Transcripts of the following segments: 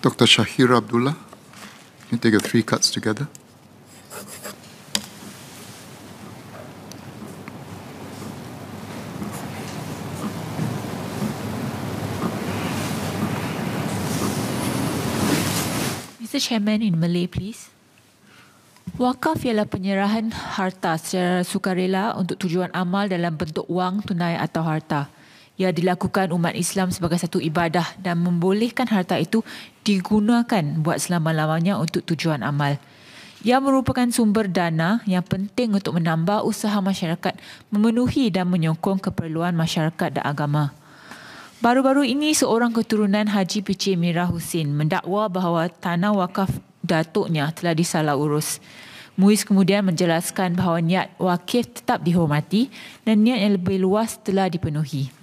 Dr. Shahir Abdullah, can you take your three cuts together? Mr. Chairman in Malay, please. Wakaf ialah penyerahan harta secara sukarela untuk tujuan amal dalam bentuk wang, tunai atau harta. Ia dilakukan umat Islam sebagai satu ibadah dan membolehkan harta itu digunakan buat selama-lamanya untuk tujuan amal. Ia merupakan sumber dana yang penting untuk menambah usaha masyarakat memenuhi dan menyokong keperluan masyarakat dan agama. Baru-baru ini seorang keturunan Haji PC Mira Husin mendakwa bahawa tanah wakaf datuknya telah disalah urus. Muiz kemudian menjelaskan bahawa niat wakif tetap dihormati dan niat yang lebih luas telah dipenuhi.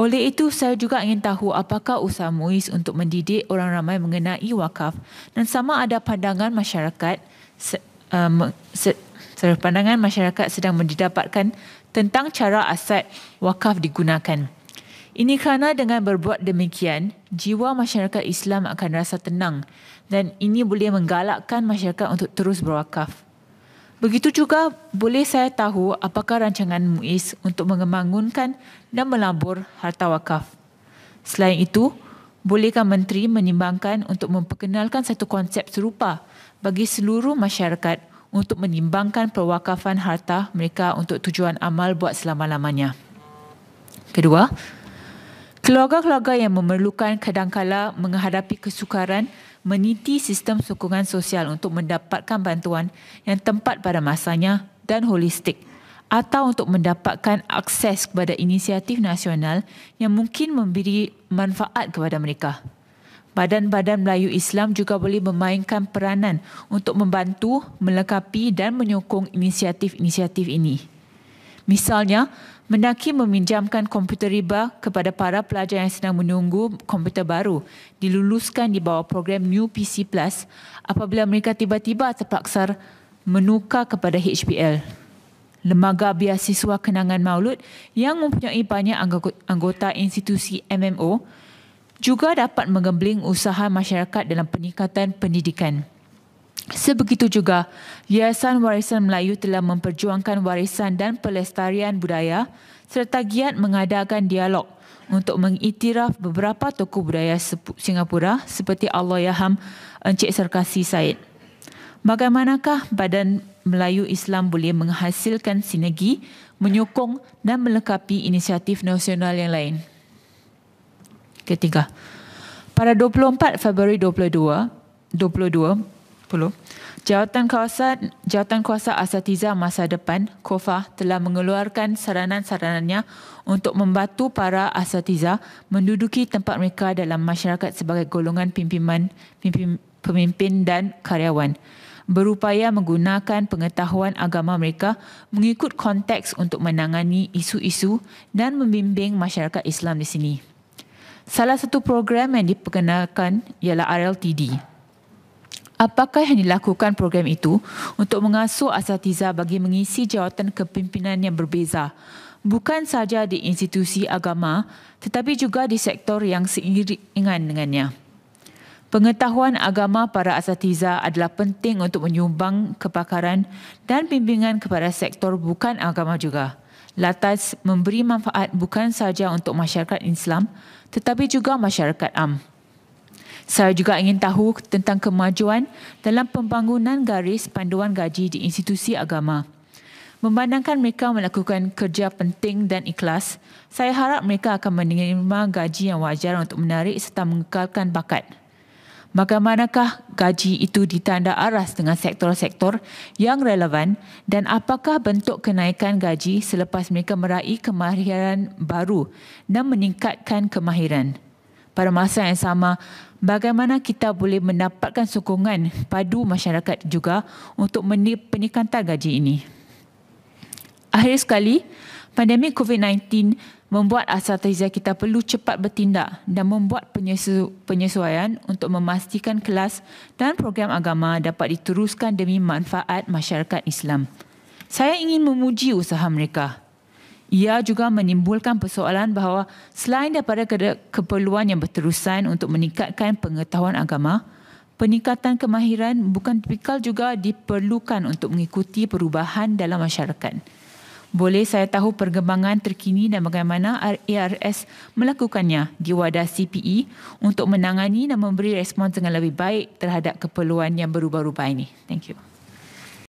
Oleh itu, saya juga ingin tahu apakah usaha MUIS untuk mendidik orang ramai mengenai wakaf dan sama ada pandangan masyarakat se, um, se, pandangan masyarakat sedang mendapatkan tentang cara aset wakaf digunakan. Ini kerana dengan berbuat demikian, jiwa masyarakat Islam akan rasa tenang dan ini boleh menggalakkan masyarakat untuk terus berwakaf. Begitu juga boleh saya tahu apakah rancangan MUIS untuk mengembangunkan dan melabur harta wakaf. Selain itu, bolehkah Menteri menimbangkan untuk memperkenalkan satu konsep serupa bagi seluruh masyarakat untuk menimbangkan perwakafan harta mereka untuk tujuan amal buat selama-lamanya. Kedua, keluarga-keluarga yang memerlukan kadangkala menghadapi kesukaran meniti sistem sokongan sosial untuk mendapatkan bantuan yang tempat pada masanya dan holistik atau untuk mendapatkan akses kepada inisiatif nasional yang mungkin memberi manfaat kepada mereka. Badan-badan Melayu Islam juga boleh memainkan peranan untuk membantu, melengkapi dan menyokong inisiatif-inisiatif ini. Misalnya, Mendaki meminjamkan komputer riba kepada para pelajar yang sedang menunggu komputer baru diluluskan di bawah program New PC Plus apabila mereka tiba-tiba terpaksa menukar kepada HPL. Lembaga Biasiswa Kenangan Maulud yang mempunyai banyak anggota institusi MMO juga dapat menggembling usaha masyarakat dalam peningkatan pendidikan. Sebegitu juga, Yayasan Warisan Melayu telah memperjuangkan warisan dan pelestarian budaya serta giat mengadakan dialog untuk mengiktiraf beberapa tokoh budaya Singapura seperti Allah Yaham Encik Sarkasi Said. Bagaimanakah badan Melayu Islam boleh menghasilkan sinergi, menyokong dan melengkapi inisiatif nasional yang lain? Ketiga, pada 24 Februari 2022, 10. Jawatan Kuasa Jawatan Kuasa Asatiza Masa Depan Kofa telah mengeluarkan saranan-saranannya untuk membantu para asatiza menduduki tempat mereka dalam masyarakat sebagai golongan pimpinan pimpin, pemimpin dan karyawan berupaya menggunakan pengetahuan agama mereka mengikut konteks untuk menangani isu-isu dan membimbing masyarakat Islam di sini. Salah satu program yang diperkenalkan ialah RLTD. Apakah yang dilakukan program itu untuk mengasuh asatiza bagi mengisi jawatan kepimpinan yang berbeza? Bukan sahaja di institusi agama tetapi juga di sektor yang seiringan dengannya. Pengetahuan agama para asatiza adalah penting untuk menyumbang kepakaran dan bimbingan kepada sektor bukan agama juga. Latas memberi manfaat bukan sahaja untuk masyarakat Islam tetapi juga masyarakat am. Saya juga ingin tahu tentang kemajuan dalam pembangunan garis panduan gaji di institusi agama. Memandangkan mereka melakukan kerja penting dan ikhlas, saya harap mereka akan menerima gaji yang wajar untuk menarik serta mengekalkan bakat. Bagaimanakah gaji itu ditanda aras dengan sektor-sektor yang relevan dan apakah bentuk kenaikan gaji selepas mereka meraih kemahiran baru dan meningkatkan kemahiran? Pada masa yang sama, bagaimana kita boleh mendapatkan sokongan padu masyarakat juga untuk peningkatan gaji ini. Akhir sekali, pandemik COVID-19 membuat asatiza kita perlu cepat bertindak dan membuat penyesuaian untuk memastikan kelas dan program agama dapat diteruskan demi manfaat masyarakat Islam. Saya ingin memuji usaha mereka ia juga menimbulkan persoalan bahawa selain daripada keperluan yang berterusan untuk meningkatkan pengetahuan agama, peningkatan kemahiran bukan tipikal juga diperlukan untuk mengikuti perubahan dalam masyarakat. Boleh saya tahu perkembangan terkini dan bagaimana ARS melakukannya di wadah CPE untuk menangani dan memberi respon dengan lebih baik terhadap keperluan yang berubah-ubah ini? Thank you.